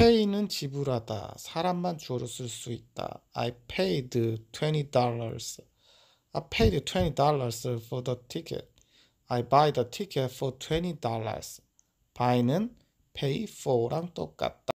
pay는 지불하다. 사람만 주어로 쓸 수 있다. I paid twenty dollars. I paid twenty dollars for the ticket. I buy the ticket for twenty dollars. buy는 pay for랑 똑같다.